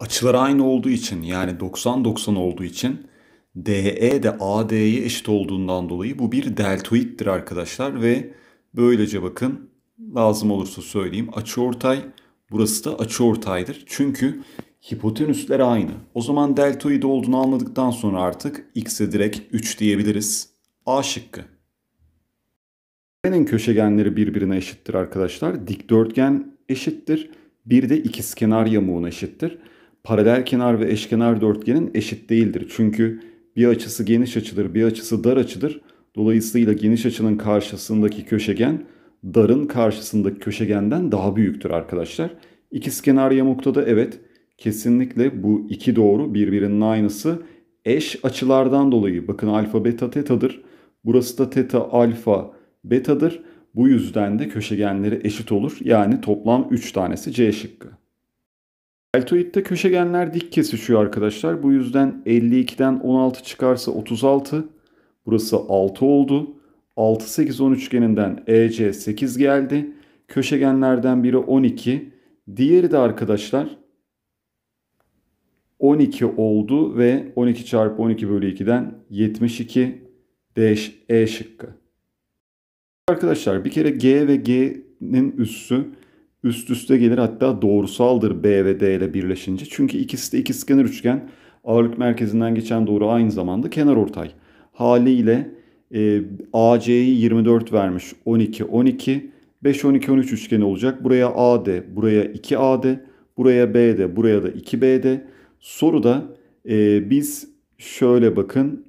Açılar aynı olduğu için yani 90-90 olduğu için e DE de AD'ye eşit olduğundan dolayı bu bir deltoiddir arkadaşlar ve böylece bakın lazım olursa söyleyeyim açıortay burası da açıortaydır. Çünkü hipotenüsler aynı. O zaman deltoid olduğunu anladıktan sonra artık x'e direkt 3 diyebiliriz. A şıkkı. Dikdörtgenin köşegenleri birbirine eşittir arkadaşlar. Dikdörtgen eşittir. Bir de ikizkenar yamuğuna eşittir paralel kenar ve eşkenar dörtgenin eşit değildir. Çünkü bir açısı geniş açıdır, bir açısı dar açıdır. Dolayısıyla geniş açının karşısındaki köşegen darın karşısındaki köşegenden daha büyüktür arkadaşlar. İkizkenar yamukta da evet kesinlikle bu iki doğru birbirinin aynısı eş açılardan dolayı. Bakın alfa beta tetadır. Burası da teta alfa betadır. Bu yüzden de köşegenleri eşit olur. Yani toplam 3 tanesi C şıkkı. Deltoid'de köşegenler dik kesişiyor arkadaşlar. Bu yüzden 52'den 16 çıkarsa 36. Burası 6 oldu. 6, 8, 10 üçgeninden EC 8 geldi. Köşegenlerden biri 12. Diğeri de arkadaşlar 12 oldu ve 12 çarpı 12 bölü 2'den 72 D, E şıkkı. Arkadaşlar bir kere G ve G'nin üssü üst üste gelir hatta doğrusaldır B ve D ile birleşince. Çünkü ikisi de ikizkenar üçgen ağırlık merkezinden geçen doğru aynı zamanda kenar ortay. Haliyle e, AC'yi 24 vermiş 12 12 5 12 13 üçgeni olacak. Buraya AD, buraya 2AD, buraya BD, buraya da 2BD. Soruda e, biz şöyle bakın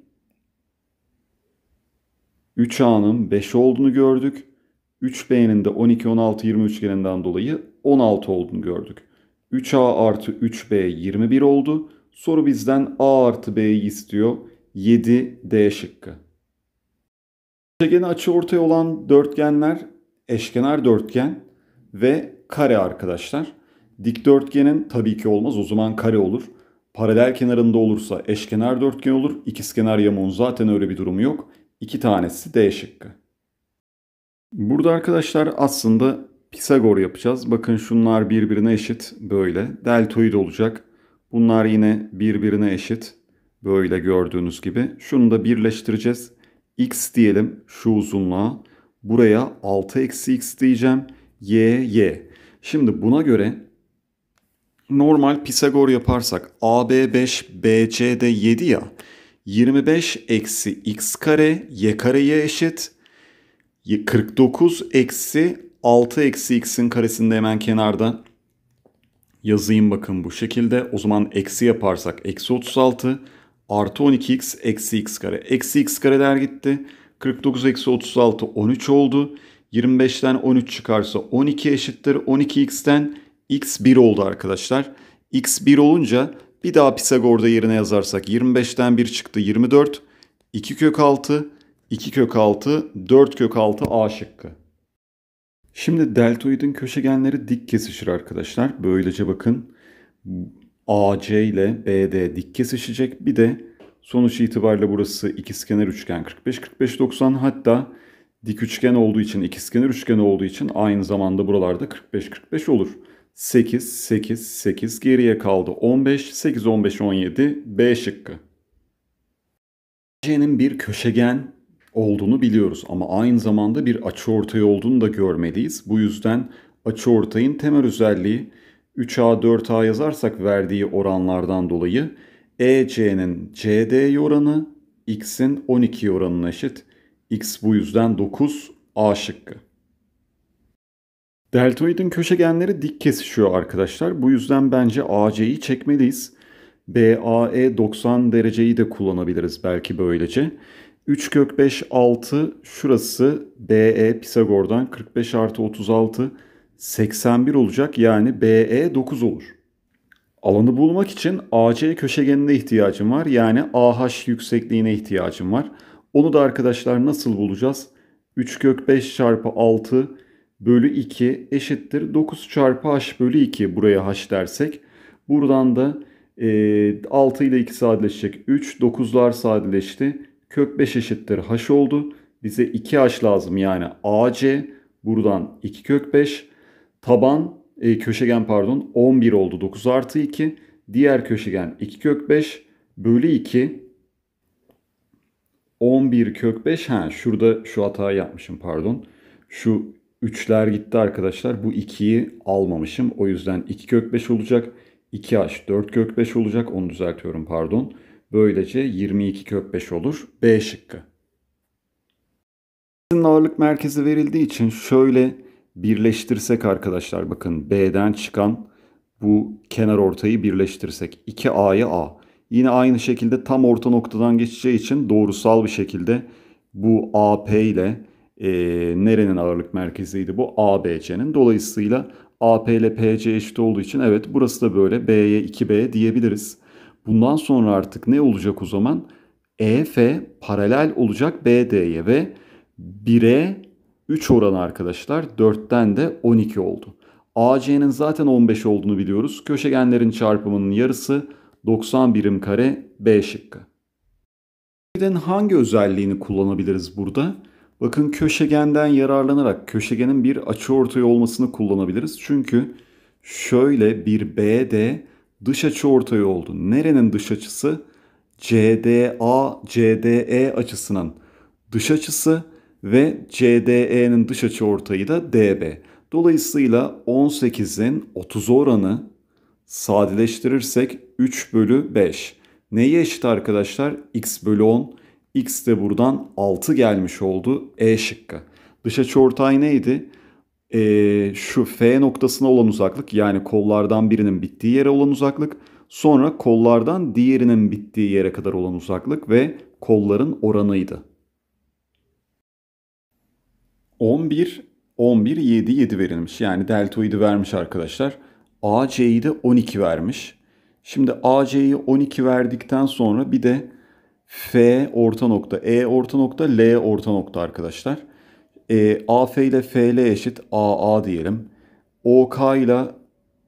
3A'nın 5 olduğunu gördük. 3 B'nin de 12, 16, 23 üçgeninden dolayı 16 olduğunu gördük. 3A artı 3B 21 oldu. Soru bizden A artı B'yi istiyor. 7 D şıkkı. Üçgeni açı ortaya olan dörtgenler eşkenar dörtgen ve kare arkadaşlar. Dikdörtgenin tabii ki olmaz o zaman kare olur. Paralel kenarında olursa eşkenar dörtgen olur. İkizkenar yamuğun zaten öyle bir durumu yok. İki tanesi D şıkkı. Burada arkadaşlar aslında Pisagor yapacağız. Bakın şunlar birbirine eşit böyle. Deltoid olacak. Bunlar yine birbirine eşit. Böyle gördüğünüz gibi. Şunu da birleştireceğiz. X diyelim şu uzunluğa. Buraya 6 eksi x diyeceğim. Y, y. Şimdi buna göre normal Pisagor yaparsak AB 5, BC de 7 ya. 25 eksi x kare, y kareye eşit. 49 eksi 6 eksi x'in karesinde hemen kenarda yazayım bakın bu şekilde. O zaman eksi yaparsak eksi 36 artı 12x eksi x kare. Eksi x kareler gitti. 49 eksi 36 13 oldu. 25'ten 13 çıkarsa 12 eşittir. 12x'ten x 1 oldu arkadaşlar. x 1 olunca bir daha Pisagor'da yerine yazarsak 25'ten 1 çıktı 24. 2 kök 6 2 kök 6, 4 kök 6 A şıkkı. Şimdi deltoidin köşegenleri dik kesişir arkadaşlar. Böylece bakın AC ile BD dik kesişecek. Bir de sonuç itibariyle burası ikizkenar üçgen 45 45 90 hatta dik üçgen olduğu için ikizkenar üçgen olduğu için aynı zamanda buralarda 45 45 olur. 8 8 8 geriye kaldı 15 8 15 17 B şıkkı. C'nin bir köşegen olduğunu biliyoruz ama aynı zamanda bir açıortay olduğunu da görmeliyiz. Bu yüzden açıortayın temel özelliği 3A 4A yazarsak verdiği oranlardan dolayı EC'nin CD'ye oranı X'in 12 oranına eşit. X bu yüzden 9 A şıkkı. Deltoidin köşegenleri dik kesişiyor arkadaşlar. Bu yüzden bence AC'yi çekmeliyiz. BAE 90 dereceyi de kullanabiliriz belki böylece. 3 kök 5 6 şurası BE Pisagor'dan 45 artı 36 81 olacak yani BE 9 olur. Alanı bulmak için AC köşegenine ihtiyacım var. Yani AH yüksekliğine ihtiyacım var. Onu da arkadaşlar nasıl bulacağız? 3 kök 5 çarpı 6 bölü 2 eşittir. 9 çarpı h bölü 2 buraya h dersek. Buradan da 6 ile 2 sadeleşecek. 3, 9'lar sadeleşti. Kök 5 eşittir h oldu. Bize 2h lazım yani ac buradan 2 kök 5. Taban e, köşegen pardon 11 oldu 9 artı 2. Diğer köşegen 2 kök 5 bölü 2 11 kök 5. Ha, şurada şu hata yapmışım pardon. Şu üçler gitti arkadaşlar. Bu 2'yi almamışım. O yüzden 2 kök 5 olacak. 2h 4 kök 5 olacak. Onu düzeltiyorum pardon. Böylece 22 kök 5 olur. B şıkkı. Ağırlık merkezi verildiği için şöyle birleştirsek arkadaşlar bakın B'den çıkan bu kenar ortayı birleştirsek 2A'ya A. Yine aynı şekilde tam orta noktadan geçeceği için doğrusal bir şekilde bu AP ile e, nerenin ağırlık merkeziydi bu? ABC'nin. Dolayısıyla AP ile PC eşit olduğu için evet burası da böyle B'ye 2B diyebiliriz. Bundan sonra artık ne olacak o zaman? EF paralel olacak BD'ye ve 1'e 3 oranı arkadaşlar 4'ten de 12 oldu. AC'nin zaten 15 olduğunu biliyoruz. Köşegenlerin çarpımının yarısı 90 birim kare B şıkkı. Köşegenin hangi özelliğini kullanabiliriz burada? Bakın köşegenden yararlanarak köşegenin bir açı ortaya olmasını kullanabiliriz. Çünkü şöyle bir BD dış açı ortayı oldu. Nerenin dış açısı? CDA, CDE açısının dış açısı ve CDE'nin dış açı ortayı da DB. Dolayısıyla 18'in 30 oranı sadeleştirirsek 3 bölü 5. Neye eşit arkadaşlar? X bölü 10. X de buradan 6 gelmiş oldu. E şıkkı. Dış açı ortay neydi? e, şu F noktasına olan uzaklık yani kollardan birinin bittiği yere olan uzaklık. Sonra kollardan diğerinin bittiği yere kadar olan uzaklık ve kolların oranıydı. 11, 11, 7, 7 verilmiş. Yani deltoidi vermiş arkadaşlar. AC'yi de 12 vermiş. Şimdi AC'yi 12 verdikten sonra bir de F orta nokta, E orta nokta, L orta nokta arkadaşlar. E, ee, AF ile FL eşit AA diyelim. OK ile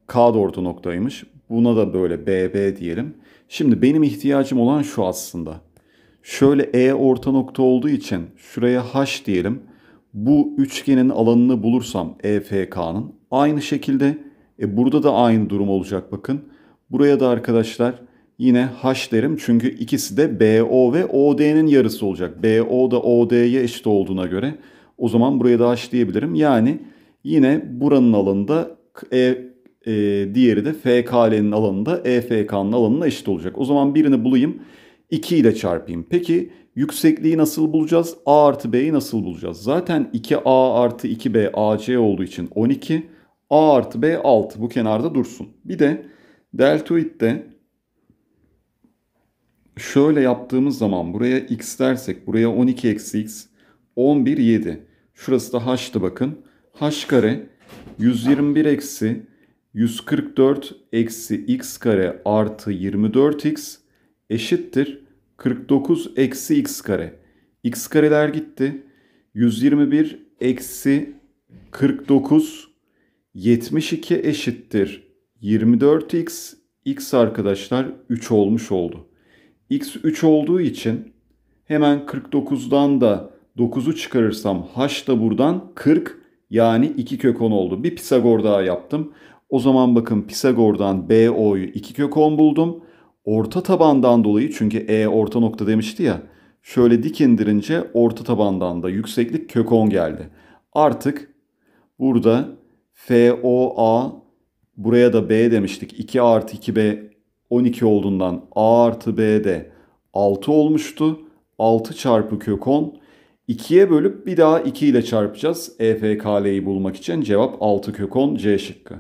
K doğrultu noktaymış. Buna da böyle BB diyelim. Şimdi benim ihtiyacım olan şu aslında. Şöyle E orta nokta olduğu için şuraya H diyelim. Bu üçgenin alanını bulursam EFK'nın aynı şekilde e, burada da aynı durum olacak bakın. Buraya da arkadaşlar yine H derim çünkü ikisi de BO ve OD'nin yarısı olacak. BO da OD'ye eşit olduğuna göre o zaman buraya da h diyebilirim. Yani yine buranın alanında e, e, diğeri de FKL'nin alanında EFK'nın alanına eşit olacak. O zaman birini bulayım 2 ile çarpayım. Peki yüksekliği nasıl bulacağız? A artı B'yi nasıl bulacağız? Zaten 2A artı 2B AC olduğu için 12. A artı B 6 bu kenarda dursun. Bir de deltoidde şöyle yaptığımız zaman buraya x dersek buraya 12 eksi x 11, 7. Şurası da h'tı bakın. h kare 121 eksi 144 eksi x kare artı 24x eşittir 49 eksi x kare. x kareler gitti. 121 eksi 49 72 eşittir 24x x arkadaşlar 3 olmuş oldu. x 3 olduğu için hemen 49'dan da 9'u çıkarırsam h da buradan 40 yani 2 kök 10 oldu. Bir Pisagor daha yaptım. O zaman bakın Pisagor'dan BO'yu 2 kök 10 buldum. Orta tabandan dolayı çünkü E orta nokta demişti ya. Şöyle dik indirince orta tabandan da yükseklik kök 10 geldi. Artık burada FOA buraya da B demiştik. 2 artı 2B 12 olduğundan A artı B de 6 olmuştu. 6 çarpı kök 10 2'ye bölüp bir daha 2 ile çarpacağız EFKL'yi bulmak için. Cevap 6 kök 10 C şıkkı.